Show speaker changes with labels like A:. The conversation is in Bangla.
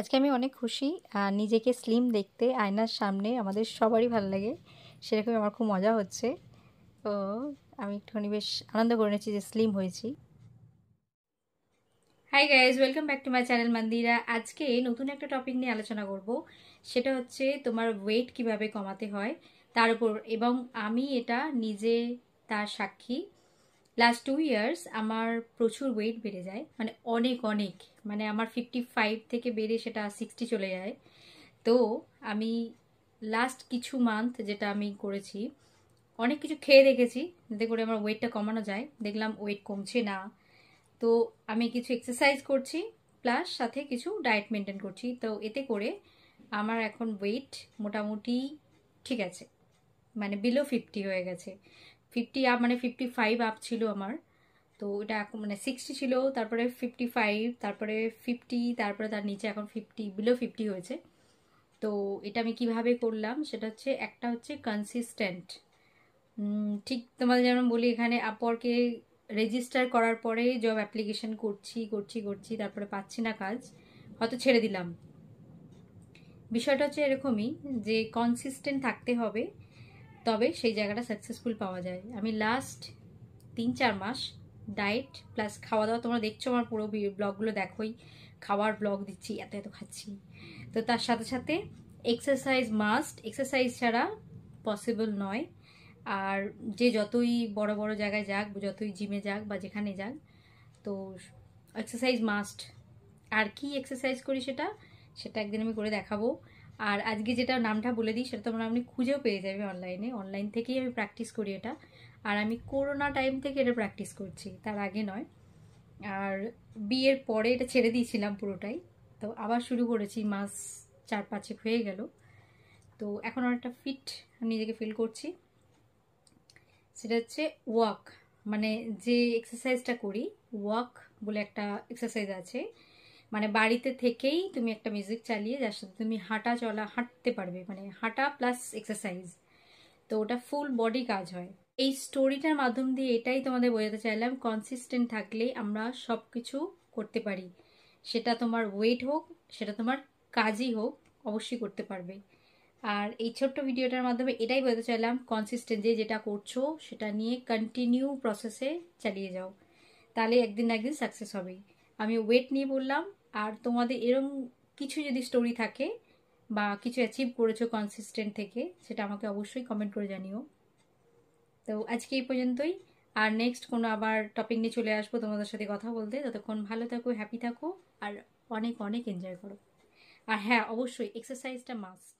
A: আজকে আমি অনেক খুশি নিজেকে স্লিম দেখতে আয়নার সামনে আমাদের সবারই ভালো লাগে সেরকমই আমার খুব মজা হচ্ছে তো আমি একটুখানি বেশ আনন্দ করে নিয়েছি যে স্লিম হয়েছি hi guys welcome back to my channel Mandira আজকে নতুন একটা টপিক নিয়ে আলোচনা করব সেটা হচ্ছে তোমার ওয়েট কিভাবে কমাতে হয় তার উপর এবং আমি এটা নিজে তার সাক্ষী লাস্ট টু ইয়ার্স আমার প্রচুর ওয়েট বেড়ে যায় মানে অনেক অনেক মানে আমার ফিফটি ফাইভ থেকে বেড়ে সেটা সিক্সটি চলে যায় তো আমি লাস্ট কিছু মান্থ যেটা আমি করেছি অনেক কিছু খেয়ে দেখেছি যাতে করে আমার ওয়েটটা কমানো যায় দেখলাম ওয়েট কমছে না তো আমি কিছু এক্সারসাইজ করছি প্লাস সাথে কিছু ডায়েট মেনটেন করছি তো এতে করে আমার এখন ওয়েট মোটামুটি ঠিক আছে মানে বিলো ফিফটি হয়ে গেছে ফিফটি আপ মানে ফিফটি ফাইভ আপ ছিল আমার তো এটা এখন মানে সিক্সটি ছিল তারপরে ফিফটি ফাইভ তারপরে ফিফটি তারপরে তার নিচে এখন ফিফটি বিলো ফিফটি হয়েছে তো এটা আমি কিভাবে করলাম সেটা হচ্ছে একটা হচ্ছে কনসিস্টেন্ট ঠিক তোমাদের যেমন বলি এখানে আপওয়ার্কে রেজিস্টার করার পরে জব অ্যাপ্লিকেশন করছি করছি করছি তারপরে পাচ্ছি না কাজ হয়তো ছেড়ে দিলাম বিষয়টা হচ্ছে এরকমই যে কনসিস্টেন্ট থাকতে হবে তবে সেই জায়গাটা সাকসেসফুল পাওয়া যায় আমি লাস্ট তিন চার মাস ডায়েট প্লাস খাওয়া দাওয়া তোমরা দেখছো আমার পুরো ব্লগগুলো দেখোই খাওয়ার ব্লগ দিচ্ছি এত এত খাচ্ছি তো তার সাথে সাথে এক্সারসাইজ মাস্ট এক্সারসাইজ ছাড়া পসিবল নয় আর যে যতই বড় বড় জায়গায় যাক যতই জিমে যাক বা যেখানে যাক তো এক্সারসাইজ মাস্ট আর কি এক্সারসাইজ করি সেটা সেটা একদিন আমি করে দেখাবো আর আজকে যেটা নামটা বলে দিই সেটা তোমরা আপনি খুঁজেও পেয়ে যাবে অনলাইনে অনলাইন থেকেই আমি প্র্যাকটিস করি এটা আর আমি করোনা টাইম থেকে এটা প্র্যাকটিস করছি তার আগে নয় আর বিয়ের পরে এটা ছেড়ে দিয়েছিলাম পুরোটাই তো আবার শুরু করেছি মাস চার পাঁচেক হয়ে গেল তো এখন অনেকটা ফিট আমি নিজেকে ফিল করছি সেটা হচ্ছে ওয়াক মানে যে এক্সারসাইজটা করি ওয়াক বলে একটা এক্সারসাইজ আছে মানে বাড়িতে থেকেই তুমি একটা মিউজিক চালিয়ে যার সাথে তুমি হাঁটা চলা হাঁটতে পারবে মানে হাঁটা প্লাস এক্সারসাইজ তো ওটা ফুল বডি কাজ হয় এই স্টোরিটার মাধ্যম দিয়ে এটাই তোমাদের বোঝাতে চাইলাম কনসিস্টেন্ট থাকলে আমরা সব কিছু করতে পারি সেটা তোমার ওয়েট হোক সেটা তোমার কাজই হোক অবশ্যই করতে পারবে আর এই ছোট্ট ভিডিওটার মাধ্যমে এটাই বোঝাতে চাইলাম কনসিস্টেন্ট যে যেটা করছো সেটা নিয়ে কন্টিনিউ প্রসেসে চালিয়ে যাও তাহলে একদিন না একদিন সাকসেস হবেই আমি ওয়েট নিয়ে বললাম আর তোমাদের এরম কিছু যদি স্টোরি থাকে বা কিছু অ্যাচিভ করেছো কনসিস্টেন্ট থেকে সেটা আমাকে অবশ্যই কমেন্ট করে জানিও তো আজকে এই পর্যন্তই আর নেক্সট কোনো আবার টপিক নিয়ে চলে আসবো তোমাদের সাথে কথা বলতে ততক্ষণ ভালো থাকো হ্যাপি থাকো আর অনেক অনেক এনজয় করো আর হ্যাঁ অবশ্যই এক্সারসাইজটা মাস্ট